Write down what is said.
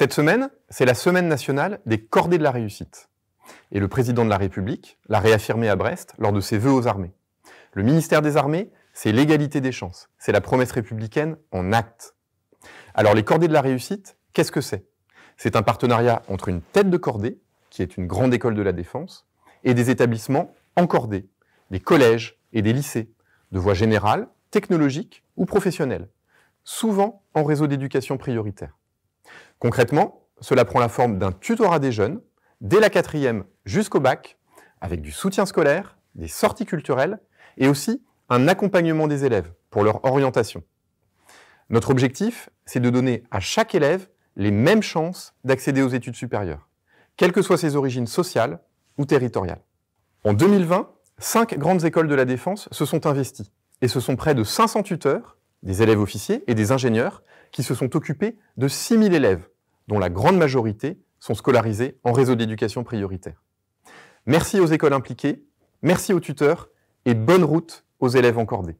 Cette semaine, c'est la semaine nationale des cordées de la réussite. Et le président de la République l'a réaffirmé à Brest lors de ses vœux aux armées. Le ministère des Armées, c'est l'égalité des chances. C'est la promesse républicaine en acte. Alors les cordées de la réussite, qu'est-ce que c'est C'est un partenariat entre une tête de cordée, qui est une grande école de la défense, et des établissements en cordée, des collèges et des lycées, de voie générale, technologique ou professionnelle, souvent en réseau d'éducation prioritaire. Concrètement, cela prend la forme d'un tutorat des jeunes, dès la quatrième jusqu'au bac, avec du soutien scolaire, des sorties culturelles et aussi un accompagnement des élèves pour leur orientation. Notre objectif, c'est de donner à chaque élève les mêmes chances d'accéder aux études supérieures, quelles que soient ses origines sociales ou territoriales. En 2020, cinq grandes écoles de la défense se sont investies et ce sont près de 500 tuteurs, des élèves officiers et des ingénieurs qui se sont occupés de 6000 élèves dont la grande majorité sont scolarisés en réseau d'éducation prioritaire. Merci aux écoles impliquées, merci aux tuteurs et bonne route aux élèves encordés.